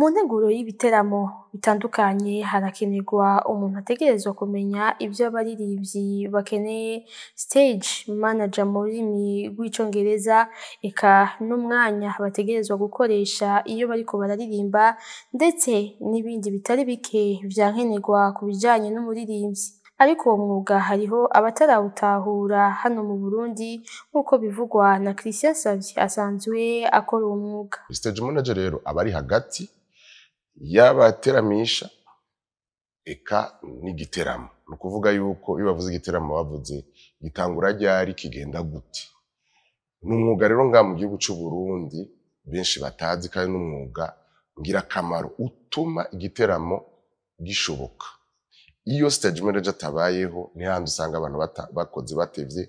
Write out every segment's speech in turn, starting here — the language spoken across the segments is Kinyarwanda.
Mu nteguro y'ibiteramo bitandukanye harakenerwa umuntu ategerezwa kumenya ibyo abaririmbyi bakeneye, stage manager mu rurimi rw'icyongereza, eka n'umwanya bategerezwa gukoresha iyo bariko bararirimba ndetse n'ibindi bitari bike vya ku bijyanye n'umuririmbyi. Ariko uwo mwuga hariho abatarawutahura hano mu Burundi nk'uko bivugwa na Christian Savio asanzwe akora uwo mwuga. Stage manager rero aba ari hagati yabateramisha eka n'igiteramo ni ukuvuga yuko iyo bavuze igiteramo bavuze gitangura ryari kigenda gute ni umwuga rero nga mu gihugu cy'u Burundi benshi batazi kandi n'umwuga ngirakamaro utuma igiteramo gishoboka iyo stage manager atabayeho ni handi usanga abantu bakoze batebye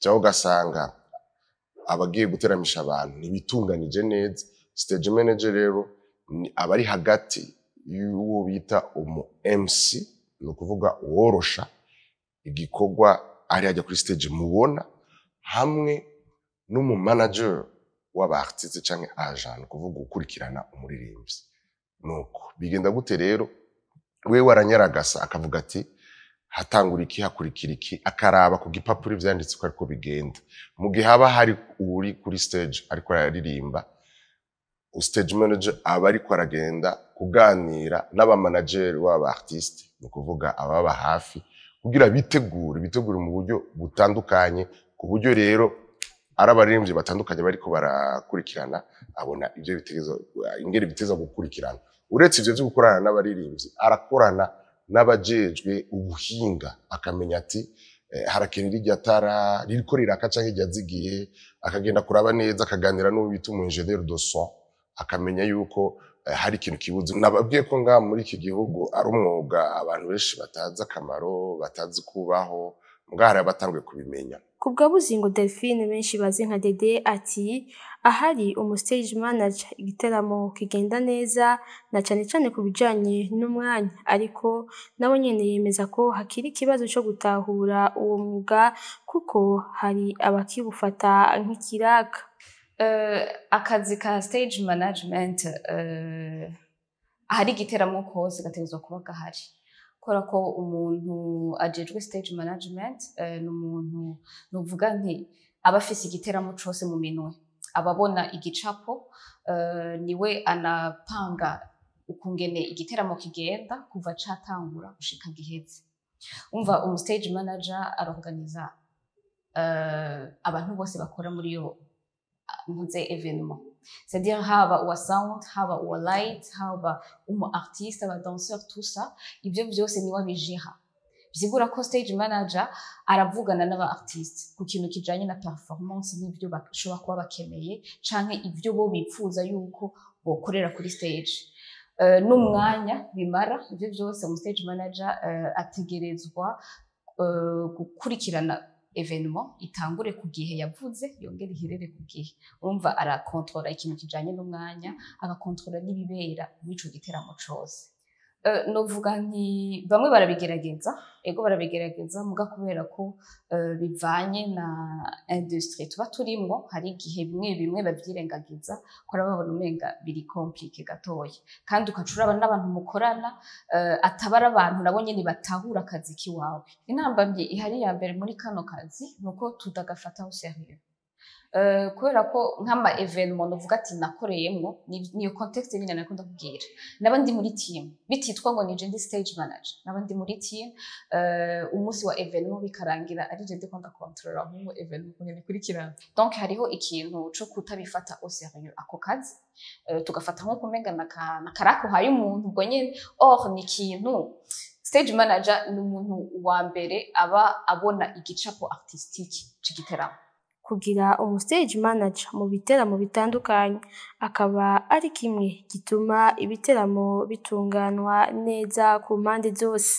cyangwa ugasanga abagiye guteramisha abantu ntibitunganije neza stage manager rero abari hagati y'uwo bita umu MC ni ukuvuga uworosha igikorwa ari ajya kuri stage mubona hamwe n'umu manager w'abaartiste cyangwa agent ni ukuvuga ukurikirana umuririmbyi nuko bigenda gute rero we waranyaragasa akavuga ati hatangura iki hakurikira iki akaraba ku gipapuro ibyanditswe ariko bigenda mu gihe haba hari uri kuri stage ariko araririmba stage manager aba ariko aragenda kuganira n'abamanageri waba artiste ni ukuvuga ababa hafi kugira bitegure bitegure mu buryo butandukanye ku buryo rero ari abaririmbyi batandukanye bariko barakurikirana abona ibyo bitegezo ingeri biteza gukurikirana uretse ibyo byo gukorana n'abaririmbyi arakorana n'abajejwe ubuhinga akamenya ati eh, harakenera irya tara ririko riraka canke iryazigiye akagenda kuraba neza akaganira n'uwo bita umu ingenieur de son akamenya yuko eh, hari ikintu kibuze nababwiye ko ngaha muri iki gihugu ari umwuga abantu benshi batazi akamaro batazi kubaho ngaha rero batanguye kubimenya ku bwa buzingo delphine benshi bazi nka dede ati ahari umustage manager igitaramo kigenda neza na cyane cyane ku bijyanye n'umwanya ariko nawe nyine yemeza ko hakiri ikibazo cyo gutahura uwo mwuga kuko hari abakibufata nk’ikiraka akazi ka stage management ahari igiteramo hose gategerezwa kuba gahari kubera ko umuntu ajejwe stage management ni umuntu nuvuga nti aba afise igiteramo cyose mu minwe ababona abona igicapo niwe anapanga ukungene igiteramo kigenda kuva catangura gushika giheze umva umu stage manager aroganiza abantu bose bakora muri iyo moet zijn événement. C'est-à-dire, haba ou sound, haba ou light, haba ou artiste, haba danseur, tout ça. Ibyo byose niwa bijira. Bizigura ko stage manager aravugana n'aba artist ku kintu kijanye na performance n'ibyo bashobora kuba bakeneye canke ibyo bo bipfuza yuko bokorera kuri stage. Euh, n'umwanya bimara ibyo byose umu stage manager ategerezwa euh, gukurikirana euh, eveniment itangure ku gihe yavuze yongere iherere ku gihe urumva arakontorora ikintu kijyanye n'umwanya agakontorora n'ibibera muri icyo giteramo cyose nuvuga nti bamwe barabigerageza ego barabigerageza muga kubera ko bivanye na industry tuba turimo hari igihe bimwe bimwe babyirengagiza ko babona umenga biri komplike gatoya kandi ukaca n'abantu mukorana atabara abantu nabo nyine batahura akazi k'iwawe intambamye ihari ya mbere muri kano kazi ni uko tutagafataho seriye Eh, kubera ko nk'ama eveniment uvuga ati nakoreyemo niyo context nyine nakunda kubwira naba ndi muri team bititwa ngo ni ndi stage manager naba ndi muri team eh, umunsi wa eveniment bikarangira ari jende konda control nk'umu eveniment kunye nikurikirana donc hariho ikintu cyo kutabifata au ako kazi eh, tugafata nko kumenga na karako haye umuntu ubwo nyine or ni ikintu stage manager ni umuntu wa mbere aba abona igicapo artistique cy'igiteramo kugira umu stage manager mu biteramo bitandukanye, akaba ari kimwe gituma ibiteramo bitunganwa neza ku mpande zose.